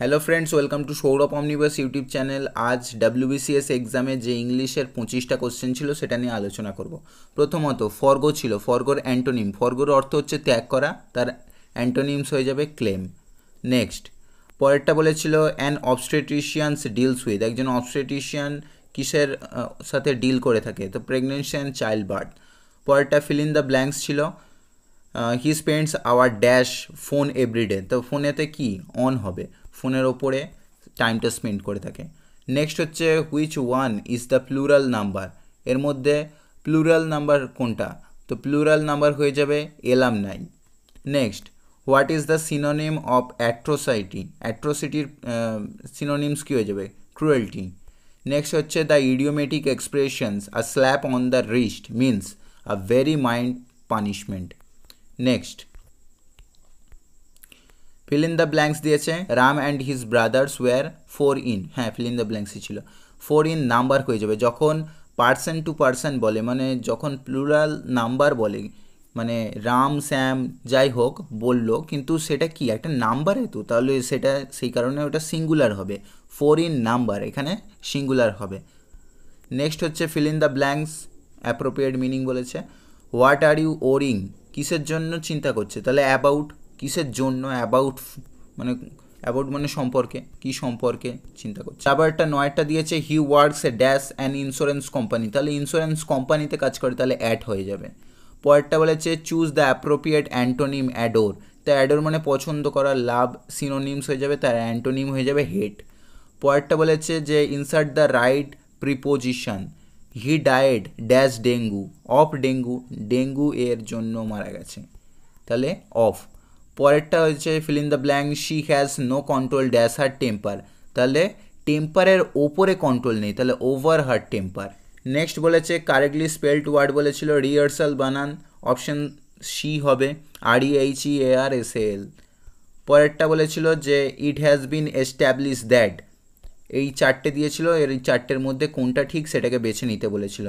hello friends welcome to Sourav omnibus YouTube channel আজ WBCS এক্সামে যে ইংলিশের পঁচিশটা কোশ্চেন ছিল সেটা নিয়ে আলোচনা করব প্রথমত ফর্গো ছিল ফর্গোর অ্যান্টোনিম ফর্গোর অর্থ হচ্ছে ত্যাগ করা তার অ্যান্টোনিমস হয়ে যাবে ক্লেম নেক্সট পরেরটা বলেছিল অ্যান অবস্ট্রেটিশিয়ানস ডিলস উইথ একজন অবস্ট্রেটিশিয়ান কিসের সাথে ডিল করে থাকে তো প্রেগনেন্সি অ্যান্ড চাইল্ড বার্থ পরেরটা ফিল ইন দ্য ব্ল্যাঙ্কস ছিল he spends hour dash phone everyday তো ফোনেতে কি অন হবে ফোনের ওপরে টাইমটা স্পেন্ড করে থাকে নেক্সট হচ্ছে which one is the plural number এর মধ্যে প্লুরাল নাম্বার কোনটা তো প্লুরাল নাম্বার হয়ে যাবে এলাম নাই next what is the synonym of atrocity অ্যাট্রোসিটির সিনোনিমস কী হয়ে যাবে ক্রুয়েলটি নেক্সট হচ্ছে the idiomatic expressions a slap on the wrist means a very mind punishment next fill in the blanks দিয়েছে Ram and his brothers war four in হ্যাঁ fill in the ব্ল্যাঙ্কসই ছিল four in number হয়ে যাবে যখন person to person বলে মানে যখন প্লুরাল নাম্বার বলে মানে রাম শ্যাম যাই হোক বললো কিন্তু সেটা কি একটা নাম্বার হেতু তাহলে সেটা সেই কারণে ওটা সিঙ্গুলার হবে ফোর ইন নাম্বার এখানে সিঙ্গুলার হবে নেক্সট হচ্ছে fill in the blanks appropriate meaning বলেছে হোয়াট আর ইউ ওরিং কিসের জন্য চিন্তা করছে তাহলে অ্যাবাউট কিসের জন্য অ্যাবাউট মানে অ্যাবাউট মানে সম্পর্কে কি সম্পর্কে চিন্তা করছে আবার একটা নয়টা দিয়েছে he works a dash and insurance company তাহলে ইন্স্যুরেন্স কোম্পানিতে কাজ করে তাহলে অ্যাড হয়ে যাবে পরেরটা বলেছে choose the appropriate antonym adore তা অ্যাডোর মানে পছন্দ করা লাভ সিনোনিমস হয়ে যাবে তার অ্যান্টোনিম হয়ে যাবে হেট পরেরটা বলেছে যে insert the right preposition he died dash dengue of dengue dengue এর জন্য মারা গেছে তাহলে অফ পরেরটা হচ্ছে fill in the blank she has no control dash her temper তাহলে টেম্পারের ওপরে কন্ট্রোল নেই তাহলে ওভার হার টেম্পার নেক্সট বলেছে কারেক্টলি স্পেলড ওয়ার্ড বলেছিল রিহার্সাল বানান অপশন সি হবে আর ইএইচ ই আর এস এল পরেরটা বলেছিল যে it has been establish that এই চারটে দিয়েছিল এর এই চারটের মধ্যে কোনটা ঠিক সেটাকে বেছে নিতে বলেছিল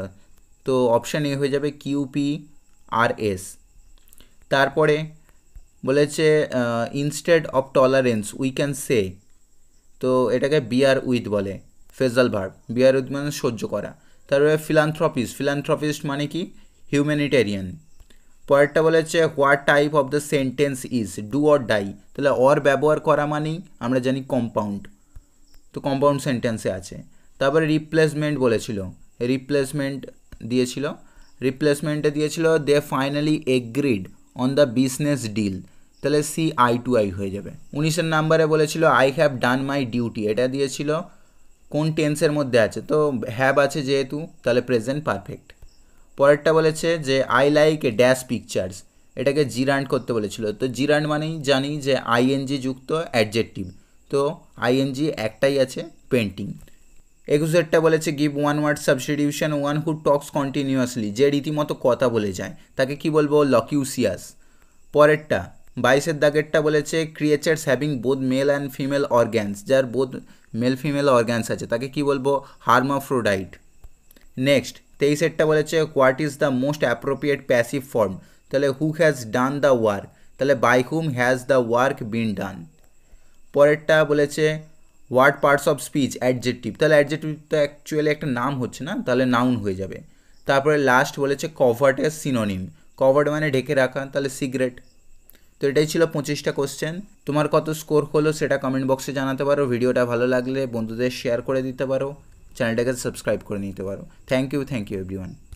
তো অপশান এ হয়ে যাবে কিউপি আর এস তারপরে বলেছে instead of tolerance we can say তো এটাকে বিয়ার উইথ বলে ফেজাল ভার্ব বিয়ার উইথ মানে সহ্য করা তারপরে ফিলান্থ্রপিস্ট ফিলান্থ্রপিস্ট মানে কি হিউম্যানিটেরিয়ান পরেরটা বলেছে what type of the sentence is do or die তাহলে অর ব্যবহার করা মানেই আমরা জানি কম্পাউন্ড তো কম্পাউন্ড সেন্টেন্সে আছে তারপরে রিপ্লেসমেন্ট বলেছিল রিপ্লেসমেন্ট দিয়েছিল রিপ্লেসমেন্টে দিয়েছিল they finally agreed on the business deal তাহলে সি আই টু আই হয়ে যাবে উনিশের নাম্বারে বলেছিল I have done my duty এটা দিয়েছিল কোন টেন্সের মধ্যে আছে তো হ্যাভ আছে যেহেতু তাহলে প্রেজেন্ট পারফেক্ট পরেরটা বলেছে যে I like a dash pictures এটাকে জিরান্ড করতে বলেছিল তো জিরান্ড মানেই জানি যে আইএনজি যুক্ত অ্যাডজেক্টিভ তো আইএনজি একটাই আছে পেন্টিং একুশেরটা বলেছে give one word substitution one who talks continuously যে রীতিমতো কথা বলে যায় তাকে কি বলবো লকিউসিয়াস পরেরটা বাইশের দাগেরটা বলেছে creatures having both male and female organs যার বোধ মেল ফিমেল অর্গ্যানস আছে তাকে কি বলবো হার্মাফ্রোডাইট নেক্সট তেইশেরটা বলেছে what is the most appropriate passive form তাহলে who has done the work তাহলে by whom has the work been done পরেরটা বলেছে what parts of speech adjective তাহলে অ্যাডজেক্টিভ তো অ্যাকচুয়ালি একটা নাম হচ্ছে না তাহলে নাউন হয়ে যাবে তারপরে লাস্ট বলেছে এস সিনোনিম কভার্ট মানে ঢেকে রাখা তাহলে সিগারেট তো এটাই ছিল পঁচিশটা কোশ্চেন তোমার কত স্কোর হলো সেটা কমেন্ট বক্সে জানাতে পারো ভিডিওটা ভালো লাগলে বন্ধুদের শেয়ার করে দিতে পারো চ্যানেলটাকে সাবস্ক্রাইব করে নিতে পারো thank you thank you everyone